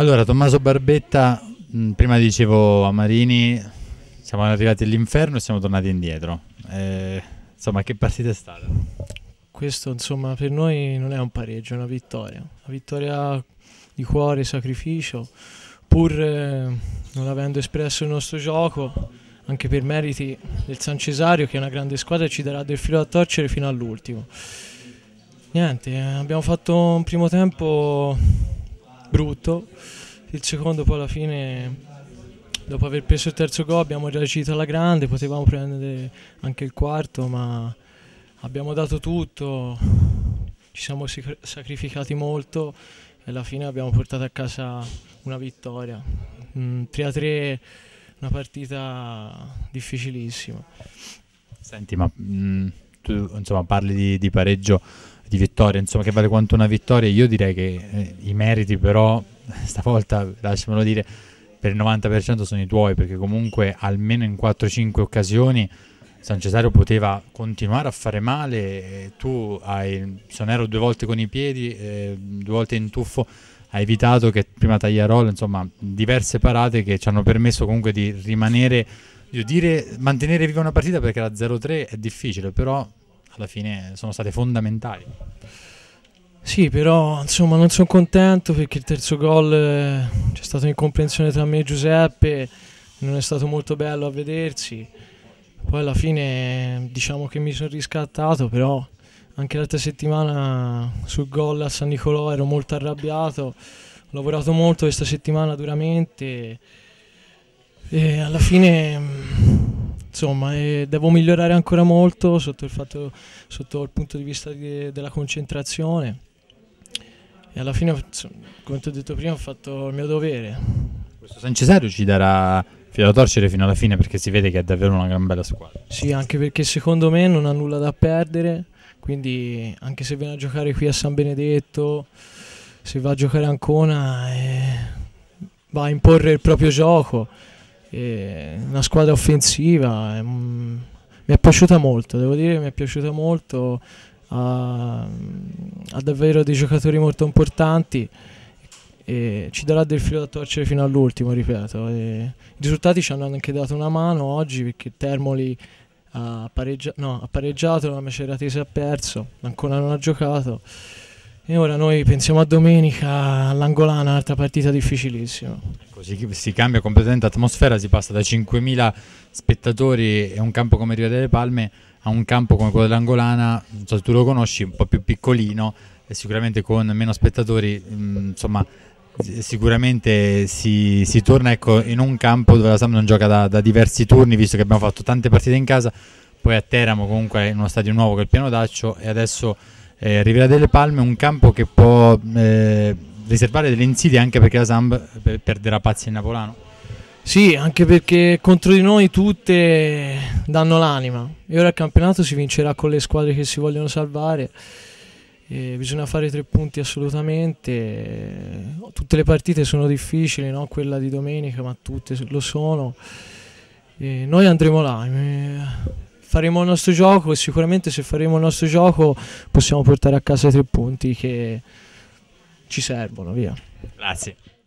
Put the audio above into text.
Allora, Tommaso Barbetta, mh, mm, prima dicevo a Marini, siamo arrivati all'inferno e siamo tornati indietro. Eh, insomma, che partita è stata? Questo, insomma, per noi non è un pareggio, è una vittoria. Una vittoria di cuore, sacrificio, pur eh, non avendo espresso il nostro gioco, anche per meriti del San Cesario, che è una grande squadra e ci darà del filo da torcere fino all'ultimo. Niente, eh, abbiamo fatto un primo tempo brutto, il secondo poi alla fine dopo aver preso il terzo gol abbiamo reagito alla grande, potevamo prendere anche il quarto ma abbiamo dato tutto, ci siamo sacrificati molto e alla fine abbiamo portato a casa una vittoria. 3-3 mm, a una partita difficilissima. Senti ma... Mh, mm, tu insomma, parli di, di pareggio, di vittoria, insomma, che vale quanto una vittoria. Io direi che eh, i meriti, però, stavolta lasciamelo dire, per il 90% sono i tuoi, perché comunque almeno in 4-5 occasioni San Cesario poteva continuare a fare male. Eh, tu hai ero due volte con i piedi, eh, due volte in tuffo. Hai evitato che prima Tagliarola, insomma, diverse parate che ci hanno permesso comunque di rimanere. di dire mantenere viva una partita perché la 0-3 è difficile, però alla fine sono state fondamentali. Sì, però insomma non sono contento perché il terzo gol eh, c'è stata un'incomprensione tra me e Giuseppe, non è stato molto bello a vedersi. Poi alla fine diciamo che mi sono riscattato, però anche l'altra settimana sul gol a San Nicolò ero molto arrabbiato, ho lavorato molto questa settimana duramente e alla fine insomma, e devo migliorare ancora molto sotto il, fatto, sotto il punto di vista di, della concentrazione e alla fine, come ti ho detto prima, ho fatto il mio dovere. Questo San Cesario ci darà filo a torcere fino alla fine perché si vede che è davvero una gran bella squadra. Sì, anche perché secondo me non ha nulla da perdere, quindi anche se viene a giocare qui a San Benedetto, se va a giocare a Ancona, eh, va a imporre il proprio gioco una squadra offensiva. E, mh, mi è piaciuta molto, devo dire, mi è piaciuta molto. Ha, ha davvero dei giocatori molto importanti e ci darà del filo da torcere fino all'ultimo, ripeto. E I risultati ci hanno anche dato una mano oggi perché Termoli ha, pareggia no, ha pareggiato, la Maceratese ha perso, ancora non ha giocato. E ora noi pensiamo a domenica, all'Angolana, un'altra partita difficilissima. Così si, cambia completamente atmosfera, si passa da 5.000 spettatori e un campo come Riva delle Palme a un campo come quello dell'Angolana, non so se tu lo conosci, un po' più piccolino e sicuramente con meno spettatori, mm, insomma sicuramente si, si torna ecco, in un campo dove la Sam non gioca da, da diversi turni, visto che abbiamo fatto tante partite in casa, poi a Teramo comunque in uno stadio nuovo che è il Pianodaccio e adesso eh, Riviera delle Palme è un campo che può eh, riservare delle insidie anche perché la Samp eh, perderà pazzi in Napolano. Sì, anche perché contro di noi tutte danno l'anima e ora il campionato si vincerà con le squadre che si vogliono salvare. E bisogna fare tre punti assolutamente. Tutte le partite sono difficili, non quella di domenica, ma tutte lo sono. E noi andremo là. Eh, faremo il nostro gioco e sicuramente se faremo il nostro gioco possiamo portare a casa i tre punti che ci servono, via. Grazie.